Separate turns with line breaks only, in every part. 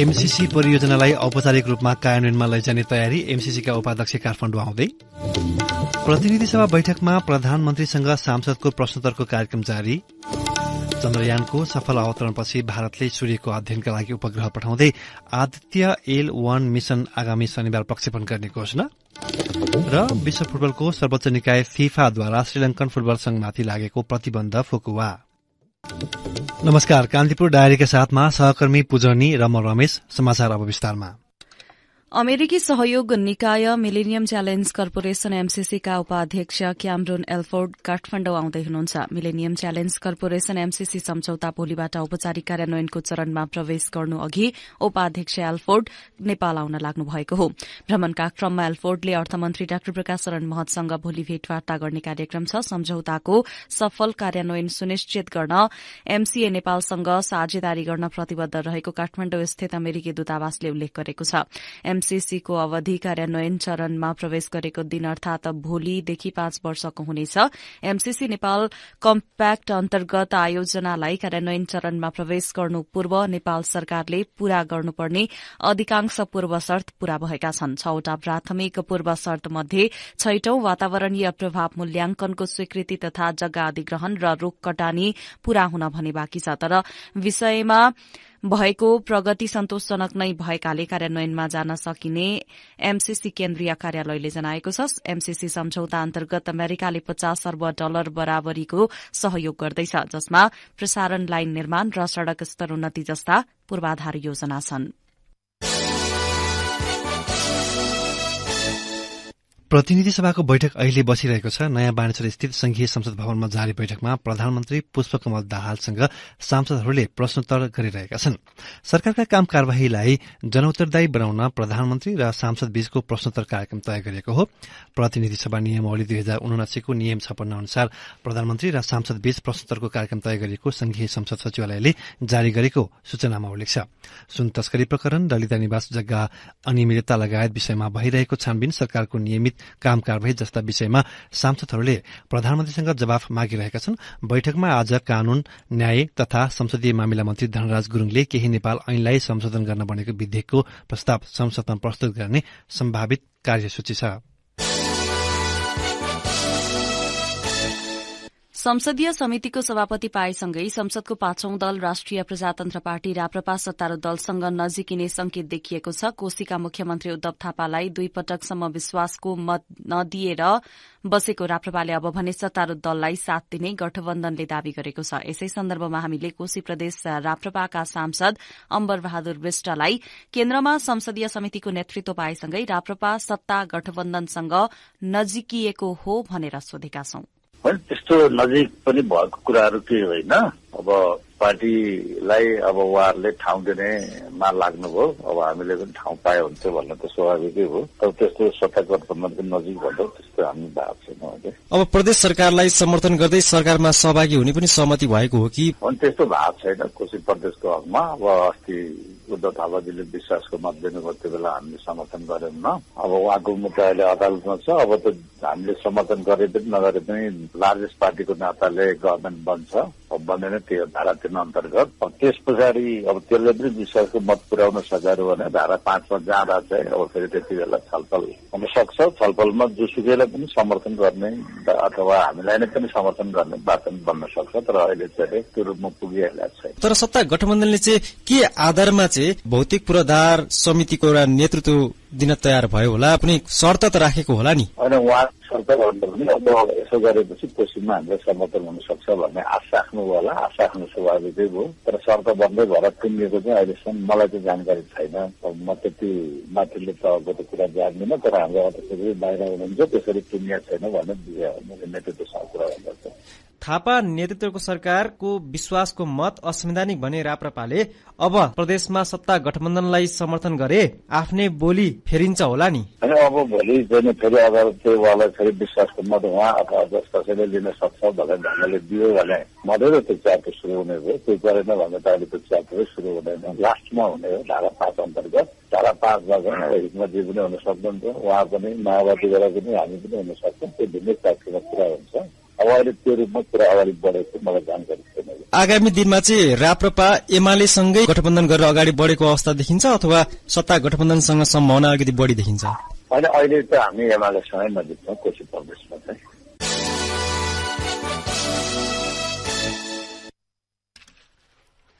MCC परियोजनालाई औपचारिक रूपमा कार्यान्वयनमा लैजाने तयारी एमसीसीका उपाध्यक्ष काठमाडौँ आउँदै प्रतिनिधि सभा बैठकमा प्रधानमन्त्रीसँग सांसदको प्रश्नोत्तरको कार्यक्रम जारी चन्द्रयानको सफल अवतरणपछि भारतले सूर्यको अध्ययनका लागि उपग्रह पठाउँदै आदित्य एल वान मिशन आगामी शनिबार प्रक्षेपण गर्ने घोषणा र विश्व फुटबलको सर्वोच्च निकाय फिफाद्वारा श्रीलंकन फुटबल संघमाथि लागेको प्रतिबन्ध फुकुवा नमस्कार कान्तिपुर डायरीका साथमा सहकर्मी पुजर्नी र म रमेश समाचार अब विस्तारमा
अमेरिकी सहयोग निकाय मिलेनियम च्यालेन्ज कर्पोरेशन का उपाध्यक्ष क्यामरोन एल्फोर्ड काठमाडौँ आउँदै हुनुहुन्छ मिलेनियम च्यालेन्ज कर्पोरेशन एमसीसी सम्झौता भोलिबाट औपचारिक कार्यान्वयनको चरणमा प्रवेश गर्नु अघि उपाध्यक्ष एल्फोर्ड नेपाल आउन लाग्नु भएको हो भ्रमणका क्रममा एल्फोर्डले अर्थमन्त्री डाक्टर प्रकाश शरण महतसँग भोलि भेटवार्ता गर्ने कार्यक्रम छ सम्झौताको सफल कार्यान्वयन सुनिश्चित गर्न एमसीए नेपालसँग साझेदारी गर्न प्रतिबद्ध रहेको काठमाण्डु स्थित अमेरिकी दूतावासले उल्लेख गरेको छ एमसीसीको अवधि कार्यान्वयन चरणमा प्रवेश गरेको दिन अर्थात भोलिदेखि पाँच वर्षको हुनेछ एमसीसी नेपाल कम्प्याक्ट अन्तर्गत आयोजनालाई कार्यान्वयन चरणमा प्रवेश गर्नु पूर्व नेपाल सरकारले पूरा गर्नुपर्ने अधिकांश पूर्व शर्त पूरा भएका छन् छवटा प्राथमिक पूर्व शर्त मध्ये छैटौं वातावरणीय प्रभाव मूल्याङ्कनको स्वीकृति तथा जग्गा अधिग्रहण र रूख कटानी पूरा हुन भने बाँकी छ तर विषयमा भएको प्रगति सन्तोषजनक नै भएकाले कार्यान्वयनमा जान सकिने एमसीसी केन्द्रीय कार्यालयले जनाएको छ एमसीसी सम्झौता अन्तर्गत अमेरिकाले पचास अर्ब डलर बराबरीको सहयोग गर्दैछ जसमा प्रसारण लाइन निर्माण र सड़क स्तरोन्नति जस्ता पूर्वाधार योजना छनृ
प्रतिनिधि सभाको बैठक अहिले बसिरहेको छ नयाँ वाणेश्वर स्थित संघीय संसद भवनमा जारी बैठकमा प्रधानमन्त्री पुष्पकमल दाहालसँग सांसदहरूले प्रश्नोत्तर गरिरहेका छन् सरकारका काम कार्यवाहीलाई जनउत्तरदायी बनाउन प्रधानमन्त्री र सांसद बीचको प्रश्नोत्तर कार्यक्रम तय गरिएको हो प्रतिनिधि सभा नियमावली दुई हजार उनासीको नियम छपन्न अनुसार प्रधानमन्त्री र सांसद बीच प्रश्नोत्तरको कार्यक्रम तय गरिएको संघीय संसद सचिवालयले जारी गरेको सूचनामा उल्लेख छ सुन तस्करी प्रकरण दलिता निवास जग्गा अनियमितता लगायत विषयमा भइरहेको छानबिन सरकारको नियमित काम कारवाही जस्ता विषयमा सांसदहरूले प्रधानमन्त्रीसँग जवाफ मागिरहेका छन् बैठकमा आज कानून न्याय तथा संसदीय मामिला मन्त्री धनराज गुरूङले केही नेपाल ऐनलाई संशोधन गर्न बनेको विधेयकको प्रस्ताव संसदमा प्रस्तुत गर्ने सम्भावित कार्यसूची छ
संसदीय समितिको सभापति पाएसँगै संसदको पाँचौं दल राष्ट्रिय प्रजातन्त्र पार्टी राप्रपा सत्तारूढ़ दलसँग नजिकिने संकेत देखिएको छ कोशीका मुख्यमन्त्री उद्धव थापालाई दुई पटकसम्म विश्वासको मत नदिएर बसेको राप्रपाले अब भने सत्तारूढ़ दललाई साथ दिने गठबन्धनले दावी गरेको छ यसै सन्दर्भमा हामीले कोशी प्रदेश राप्रपाका सांसद अम्बर बहादुर विष्टलाई केन्द्रमा संसदीय समितिको नेतृत्व पाएसँगै राप्रपा सत्ता गठबन्धनसँग नजिकिएको हो भनेर सोधेका छौं
होइन त्यस्तो नजिक पनि भएको कुराहरू केही होइन अब पार्टीलाई अब उहाँहरूले ठाउँ दिनेमा लाग्नुभयो अब हामीले पनि ठाउँ पायो हुन्थ्यो भन्न त स्वाभाविकै हो तर त्यस्तो सत्ता गठबन्धनको नजिक भन्दा त्यस्तो हामी भएको छैन अहिले
अब प्रदेश सरकारलाई समर्थन गर्दै सरकारमा सहभागी हुने पनि सहमति भएको हो कि
त्यस्तो भएको छैन कोशी प्रदेशको हकमा अब अस्ति उद्धव थापाजीले विश्वासको मत दिनुभयो त्यो बेला हामीले समर्थन गरेनौँ अब उहाँको मुद्दा अहिले अदालतमा छ अब त हामीले समर्थन गरे पनि नगरे पनि लार्जेस्ट पार्टीको नाताले गभर्मेन्ट बन्छ अब नै त्यो धारा तिन अन्तर्गत अब त्यस पछाडि अब त्यसले पनि विश्वासको मत पुर्याउन सजाएर भने धारा पाँचमा जाँदा चाहिँ अब फेरि त्यति बेला छलफल हुन सक्छ छलफलमा जोसुकैलाई पनि समर्थन गर्ने अथवा हामीलाई नै पनि समर्थन गर्ने वातावरण बन्न सक्छ तर अहिले चाहिँ त्यो रूपमा पुगिहाल्छ छैन
तर सत्ता गठबन्धनले चाहिँ के आधारमा राज्य भौतिक पूर्वाधार समितिको एउटा नेतृत्व दिन तयार भयो होला पनि शर्त त राखेको होला नि
होइन उहाँ शर्त भन्नु भने अब यसो गरेपछि पश्चिममा हामीले समर्थन हुन सक्छ भन्ने आशा राख्नु होला आशा राख्नु स्वाभाविकै भयो तर शर्त बन्दै भएर टुङ्गेको चाहिँ अहिलेसम्म मलाई चाहिँ जानकारी छैन म त्यति माथिल्लो तहको त कुरा जान्दिनँ तर हाम्रो अध्यक्ष बाहिर हुनुहुन्छ त्यसरी टुङ्गिया छैन भनेर नेतृत्वसँग कुरा गर्दछ थापा
नेतृत्वको सरकारको विश्वासको मत असंवैधानिक भने राप्रपाले अब प्रदेशमा सत्ता गठबन्धनलाई समर्थन गरे आफ्नै बोली फेरिन्छ होला नि
अब भोलि फेरि अब त्यो उहाँलाई फेरि विश्वासको मत उहाँ अथवा कसैले लिन सक्छ भनेर ढङ्गले दियो भने मधेरो त्यो च्याप्टर सुरु हुने भयो त्यो गरेन भने त अहिले त्यो च्याटो सुरु हुँदैन लास्टमा हुने हो धारा पाँच अन्तर्गत धारा पाँचमा जे पनि हुन सक्नुहुन्छ उहाँ पनि माओवादीबाट पनि हामी पनि हुन सक्छौँ त्यो भिन्नै पार्टीमा कुरा हुन्छ अगाडि त्यो रूपमा कुरा अगाडि बढेको मलाई जानकारी छैन
आगामी दिनमा चाहिँ राप्रपा एमालेसँगै गठबन्धन गरेर अगाडि बढेको अवस्था देखिन्छ अथवा सत्ता गठबन्धनसँग सम्भावना अलिकति बढी देखिन्छ
होइन अहिले त हामी एमालेसँगै नजिक छौँ कोशी प्रदेशमा चाहिँ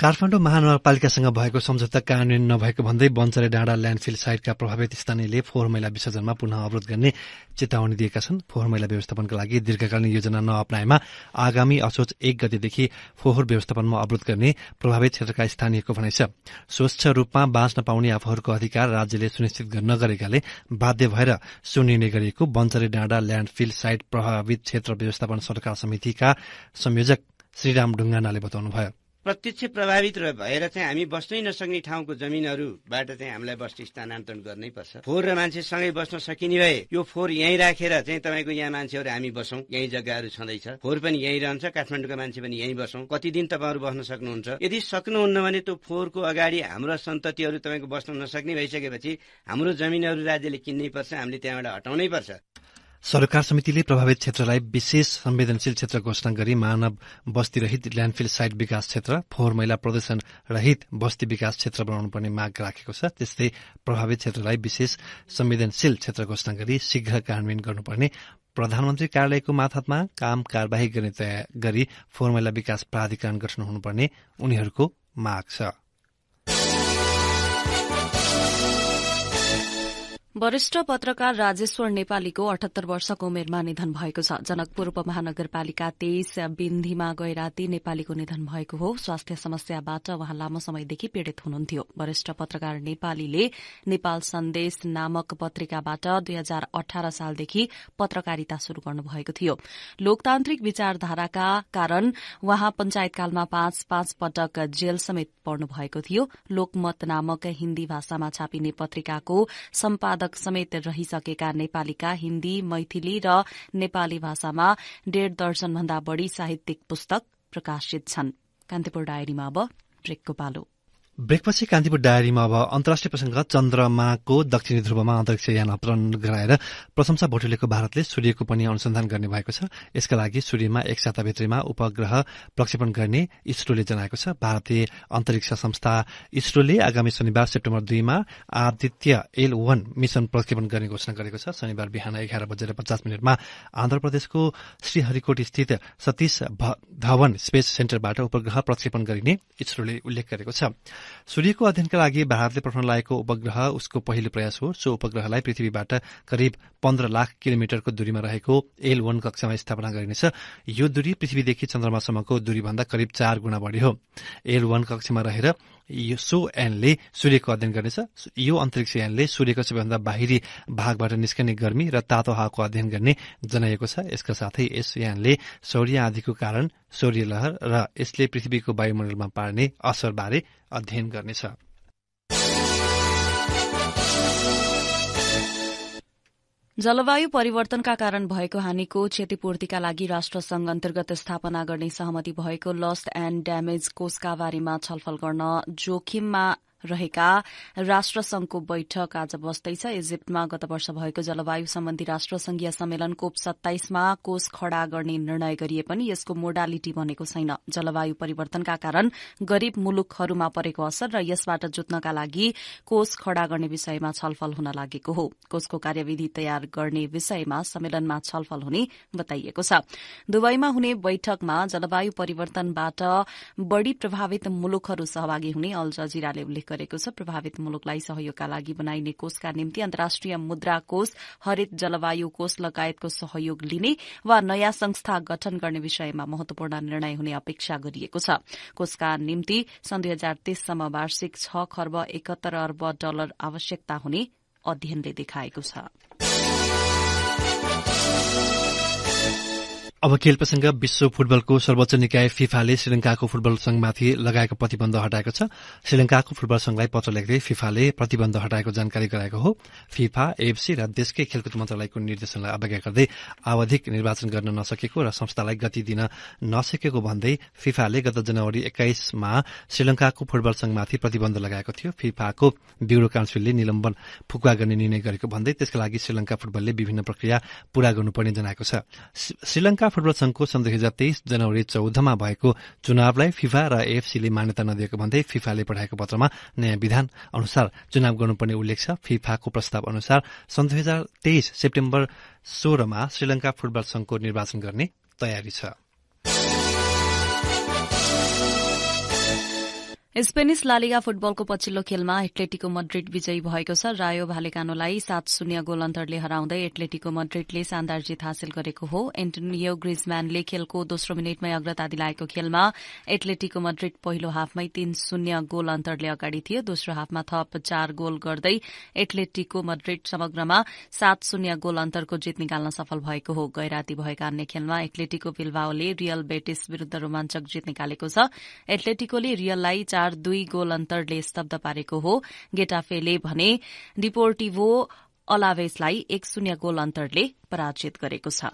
काठमाडौँ महानगरपालिकासँग भएको सम्झौता कार्यान्वयन नभएको भन्दै बन्चरे डाँडा ल्यान्डफिल साइटका प्रभावित स्थानीयले फोहोर मैला विसर्जनमा पुनः अवरोध गर्ने चेतावनी दिएका छन् फोहोर मैला व्यवस्थापनका लागि दीर्घकालीन योजना नअपनाएमा आगामी असोज एक गतेदेखि फोहोर व्यवस्थापनमा अवरोध गर्ने प्रभावित क्षेत्रका स्थानीयको भनाइ छ स्वच्छ रूपमा बाँच्न पाउने आफूहरूको अधिकार राज्यले सुनिश्चित नगरेकाले बाध्य भएर सुनिर्णय गरिएको बन्चरे डाँडा ल्यान्डफिल साइट प्रभावित क्षेत्र व्यवस्थापन सरकार समितिका संयोजक श्रीराम ढुङ्गानाले बताउनुभयो
प्रत्यक्ष प्रभावित भएर चाहिँ हामी बस्नै नसक्ने ठाउँको जमिनहरूबाट चाहिँ हामीलाई बस्ती स्थानान्तरण गर्नै पर्छ फोहोर र सँगै बस्न सकिने भए यो फोहोर यहीँ राखेर चाहिँ तपाईँको यहाँ मान्छेहरू हामी बसौँ यहीँ जग्गाहरू छँदैछ फोहोर पनि यहीँ रहन्छ काठमाडौँको मान्छे पनि यहीँ बसौँ कति दिन तपाईँहरू बस्न सक्नुहुन्छ यदि सक्नुहुन्न भने त्यो फोहोरको अगाडि हाम्रो सन्ततिहरू तपाईँको बस्न नसक्ने भइसकेपछि हाम्रो जमिनहरू राज्यले किन्नै पर्छ हामीले त्यहाँबाट हटाउनै पर्छ
सरकार समितिले प्रभावित क्षेत्रलाई विशेष संवेदनशील क्षेत्र घोषणा गरी मानव बस्ती रहित ल्यान्डफिल साइट विकास क्षेत्र फोहोर मैला प्रदूषण रहित बस्ती विकास क्षेत्र बनाउनु पर्ने माग राखेको छ त्यस्तै प्रभावित क्षेत्रलाई विशेष संवेदनशील क्षेत्र घोषणा गरी शीघ्र कार्यान्वयन गर्नुपर्ने प्रधानमन्त्री कार्यालयको माथतमा काम कार्यवाही गर्ने तयार गरी फोहोर मैला विकास प्राधिकरण गठन हुनुपर्ने उनीहरूको माग छ
वरिष्ठ पत्रकार राजेश्वर नेपालीको अठहत्तर वर्षको उमेरमा निधन भएको छ जनकपुर उपमहानगरपालिका तेइस बिन्धीमा गैराती नेपालीको निधन भएको हो स्वास्थ्य समस्याबाट वहाँ लामो समयदेखि पीड़ित हुनुहुन्थ्यो वरिष्ठ पत्रकार नेपालीले नेपाल सन्देश नामक पत्रिकाबाट दुई हजार अठार सालदेखि पत्रकारिता शुरू गर्नुभएको थियो लोकतान्त्रिक विचारधाराका कारण उहाँ पञ्चायतकालमा पाँच पाँच पटक जेल समेत पर्नु भएको थियो लोकमत नामक हिन्दी भाषामा छापिने पत्रिकाको सम्पादक सम्पादक समेत रहिसकेका नेपालीका हिन्दी मैथिली र नेपाली भाषामा डेढ दर्जनभन्दा बढ़ी साहित्यिक पुस्तक प्रकाशित छन् कान्तिपुर डायरीमा अब ट्रेकको पालो
ब्रेकपछि कान्तिपुर डायरीमा अब अन्तर्राष्ट्रिय प्रसङ्ग चन्द्रमाको दक्षिणी ध्रुवमा अन्तरिक्ष यान अपहरण गराएर प्रशंसा भोटुलेको भारतले सूर्यको पनि अनुसन्धान गर्ने भएको छ यसका लागि सूर्यमा एक साताभित्रीमा उपग्रह प्रक्षेपण गर्ने इसरोले जनाएको छ भारतीय अन्तरिक्ष संस्था इसरोले आगामी शनिबार सेप्टेम्बर दुईमा आदित्य एल वान मिशन प्रक्षेपण गर्ने घोषणा गरेको छ शनिबार बिहान एघार बजेर पचास मिनटमा आन्ध्र प्रदेशको श्रीहरिकोट स्थित सतीश धवन स्पेस सेन्टरबाट उपग्रह प्रक्षेपण गरिने इसरोले उल्लेख गरेको छ सूर्यको अध्ययनका लागि भारतले पठाउन लागेको उपग्रह उसको पहिलो प्रयास हो सो उपग्रहलाई पृथ्वीबाट करिब पन्ध्र लाख किलोमिटरको दूरीमा रहेको एल वन कक्षामा स्थापना गरिनेछ यो दूरी पृथ्वीदेखि चन्द्रमासम्मको दूरीभन्दा करिब चार गुणा बढ़ी हो एल वन कक्षमा रहेर यो सो एनले सूर्यको अध्ययन गर्नेछ यो अन्तरिक्ष यानले सूर्यको सबैभन्दा बाहिरी भागबाट निस्कने गर्मी र तातो हावाको अध्ययन गर्ने जनाइएको छ यसका साथै यस यानले सौर्य आदिको कारण सौर्य लहर र यसले पृथ्वीको वायुमण्डलमा पार्ने असरबारे अध्ययन गर्नेछ
जलवायु परिवर्तनका कारण भएको हानिको क्षतिपूर्तिका लागि राष्ट्रसंघ अन्तर्गत स्थापना गर्ने सहमति भएको लस्ट एण्ड ड्यामेज कोषका बारेमा छलफल गर्न जोखिममा रहेका राष्ट्रसंघको बैठक आज बस्दैछ इजिप्टमा गत वर्ष भएको जलवायु सम्बन्धी राष्ट्रसंघीय सम्मेलन कोप सत्ताइसमा कोष खड़ा गर्ने निर्णय गरिए पनि यसको मोडालिटी बनेको छैन जलवायु परिवर्तनका कारण गरीब मुलुकहरूमा परेको असर र यसबाट जुत्नका लागि कोष खड़ा गर्ने विषयमा छलफल हुन लागेको हो कोषको कार्यविधि तयार गर्ने विषयमा सम्मेलनमा छलफल हुने बताइएको छ दुवैमा हुने बैठकमा जलवायु परिवर्तनबाट बढ़ी प्रभावित मुलुकहरू सहभागी हुने अल जजिराले उल्लेख जारी गरेको छ प्रभावित मुलुकलाई सहयोगका लागि बनाइने कोषका निम्ति अन्तर्राष्ट्रिय मुद्रा कोष हरित जलवायु कोष लगायतको सहयोग लिने वा नयाँ संस्था गठन गर्ने विषयमा महत्वपूर्ण निर्णय हुने अपेक्षा गरिएको छ कोषका निम्ति सन् दुई हजार तीससम्म वार्षिक छ खर्ब एकहत्तर अर्ब डलर आवश्यकता हुने अध्ययनले देखाएको छ
अब खेल प्रसंग विश्व फुटबलको सर्वोच्च निकाय फिफाले श्रीलंकाको फुटबल संघमाथि लगाएको प्रतिबन्ध हटाएको छ श्रीलंकाको फुटबल संघलाई पत्र लेख्दै फिफाले प्रतिबन्ध हटाएको जानकारी गराएको हो फिफा एएफसी र देशकै खेलकुद मन्त्रालयको निर्देशनलाई अवज्ञा गर्दै आवधिक निर्वाचन गर्न नसकेको र संस्थालाई गति दिन नसकेको भन्दै फिफाले गत जनवरी एक्काइसमा श्रीलंकाको फुटबल संघमाथि प्रतिबन्ध लगाएको थियो फिफाको ब्यूरो काउन्सिलले निलम्बन फुकुवा गर्ने निर्णय गरेको भन्दै त्यसका लागि श्रीलंका फुटबलले विभिन्न प्रक्रिया पूरा गर्नुपर्ने जनाएको छ श्रीलंका फुटबल संघको सन् दुई हजार तेइस जनवरी चौधमा भएको चुनावलाई फिफा र एएफसीले मान्यता नदिएको भन्दै फिफाले पठाएको पत्रमा नयाँ विधान अनुसार चुनाव गर्नुपर्ने उल्लेख छ फिफाको प्रस्ताव अनुसार सन् दुई हजार तेइस सेप्टेम्बर सोह्रमा श्रीलंका फुटबल संघको निर्वाचन गर्ने तयारी छ
स्पेनिस लालिगा फुटबलको पछिल्लो खेलमा एट्लेटिको मड्रिड विजयी भएको छ रायो भालेकानोलाई सात शून्य गोल अन्तरले हराउँदै एथलेटिको मड्रिडले शानदार जित हासिल गरेको हो एन्टोनियो ग्रिजम्यानले खेलको दोस्रो मिनटमै अग्रता दिलाएको खेलमा एथलेटिको मड्रिड पहिलो हाफमै तीन शून्य गोल अन्तरले अगाडि थियो दोस्रो हाफमा थप चार गोल गर्दै एथलेटिको मड्रिड समग्रमा सात शून्य गोल अन्तरको जित निकाल्न सफल भएको हो गैराती भएका अन्य खेलमा एथलेटिको बिल्बाओले रियल बेटिस विरूद्ध रोमाञ्चक जित निकालेको छ एथलेटिकोले रियललाई चार लगातार दुई गोल अन्तरले स्तब्ध पारेको हो गेटाफेले भने डिपोर्टिभो अलावेसलाई एक शून्य गोल अन्तरले पराजित गरेको छ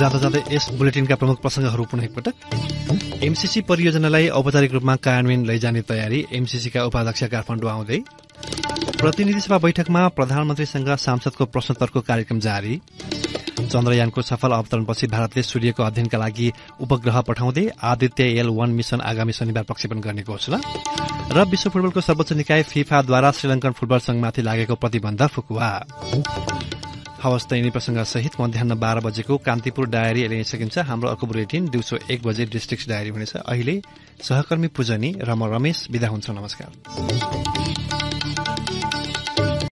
जाँदा जाँदै यस बुलेटिनका प्रमुख प्रसङ्गहरू पुनः एकपटक एमसीसी परियोजनालाई औपचारिक रूपमा कार्यान्वयन लैजाने तयारी एमसीसीका उपाध्यक्ष काठमाडौँ आउँदै प्रतिनिधि सभा बैठकमा प्रधानमन्त्रीसँग सांसदको प्रश्नोत्तरको कार्यक्रम जारी चन्द्रयानको सफल अवतरणपछि भारतले सूर्यको अध्ययनका लागि उपग्रह पठाउँदै आदित्य एल वान मिशन आगामी शनिबार प्रक्षेपण गर्ने घोषणा र विश्व फुटबलको सर्वोच्च निकाय फिफाद्वारा श्रीलंकन फुटबल संघमाथि लागेको प्रतिबन्ध फुकुवा हवस् त यिनी सहित मध्याह बाह्र बजेको कान्तिपुर डायरी लिन सकिन्छ हाम्रो अर्को बुलेटिन दिउँसो एक बजे डिस्ट्रिक्ट डायरी हुनेछ अहिले सहकर्मी पूजनी र म रमेश विदा हुन्छ नमस्कार